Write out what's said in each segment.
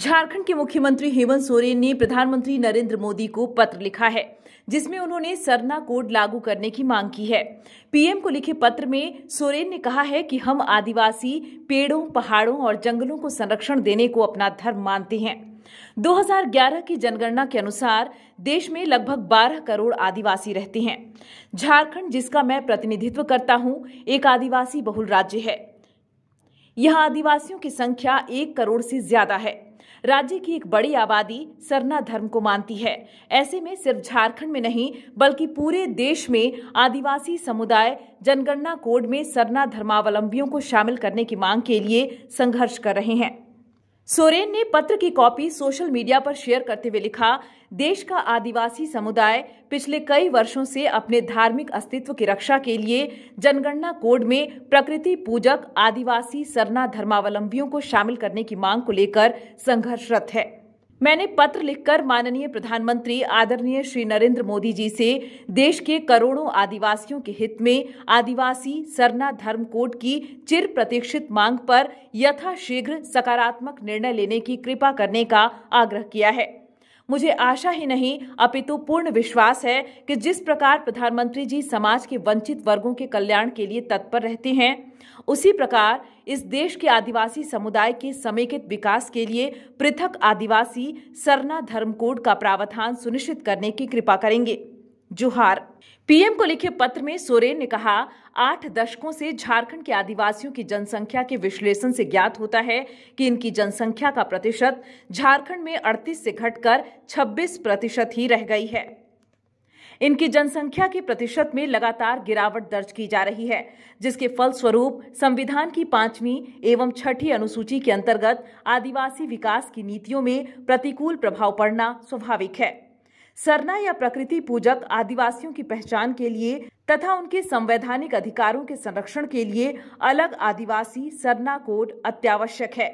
झारखंड के मुख्यमंत्री हेमंत सोरेन ने प्रधानमंत्री नरेंद्र मोदी को पत्र लिखा है जिसमें उन्होंने सरना कोड लागू करने की मांग की है पीएम को लिखे पत्र में सोरेन ने कहा है कि हम आदिवासी पेड़ों पहाड़ों और जंगलों को संरक्षण देने को अपना धर्म मानते हैं 2011 की जनगणना के अनुसार देश में लगभग 12 करोड़ आदिवासी रहते हैं झारखंड जिसका मैं प्रतिनिधित्व करता हूं एक आदिवासी बहुल राज्य है यहाँ आदिवासियों की संख्या एक करोड़ से ज्यादा है राज्य की एक बड़ी आबादी सरना धर्म को मानती है ऐसे में सिर्फ झारखंड में नहीं बल्कि पूरे देश में आदिवासी समुदाय जनगणना कोड में सरना धर्मावलंबियों को शामिल करने की मांग के लिए संघर्ष कर रहे हैं सोरेन ने पत्र की कॉपी सोशल मीडिया पर शेयर करते हुए लिखा देश का आदिवासी समुदाय पिछले कई वर्षों से अपने धार्मिक अस्तित्व की रक्षा के लिए जनगणना कोड में प्रकृति पूजक आदिवासी सरना धर्मावलंबियों को शामिल करने की मांग को लेकर संघर्षरत है मैंने पत्र लिखकर माननीय प्रधानमंत्री आदरणीय श्री नरेंद्र मोदी जी से देश के करोड़ों आदिवासियों के हित में आदिवासी सरना धर्म कोड की चिर प्रतीक्षित मांग पर यथाशीघ्र सकारात्मक निर्णय लेने की कृपा करने का आग्रह किया है मुझे आशा ही नहीं अपितु पूर्ण विश्वास है कि जिस प्रकार प्रधानमंत्री जी समाज के वंचित वर्गों के कल्याण के लिए तत्पर रहते हैं उसी प्रकार इस देश के आदिवासी समुदाय के समेकित विकास के लिए पृथक आदिवासी सरना धर्म कोड का प्रावधान सुनिश्चित करने की कृपा करेंगे जुहार पीएम को लिखे पत्र में सोरेन ने कहा आठ दशकों से झारखंड के आदिवासियों की जनसंख्या के विश्लेषण से ज्ञात होता है कि इनकी जनसंख्या का प्रतिशत झारखंड में 38 से घटकर 26 प्रतिशत ही रह गई है इनकी जनसंख्या के प्रतिशत में लगातार गिरावट दर्ज की जा रही है जिसके फलस्वरूप संविधान की पांचवी एवं छठी अनुसूची के अंतर्गत आदिवासी विकास की नीतियों में प्रतिकूल प्रभाव पड़ना स्वाभाविक है सरना या प्रकृति पूजक आदिवासियों की पहचान के लिए तथा उनके संवैधानिक अधिकारों के संरक्षण के लिए अलग आदिवासी सरना कोड अत्यावश्यक है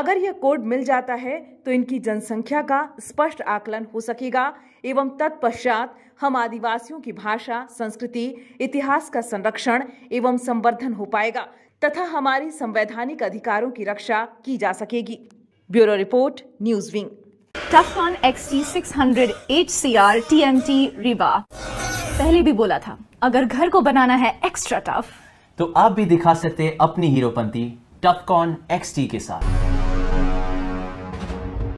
अगर यह कोड मिल जाता है तो इनकी जनसंख्या का स्पष्ट आकलन हो सकेगा एवं तत्पश्चात हम आदिवासियों की भाषा संस्कृति इतिहास का संरक्षण एवं संवर्धन हो पाएगा तथा हमारी संवैधानिक अधिकारों की रक्षा की जा सकेगी bureau report news wing six hundred H C R T M T रिबा पहले भी बोला था अगर घर को बनाना है एक्स्ट्रा टफ तो आप भी दिखा सकते अपनी हीरोपंती टफकॉन टी के साथ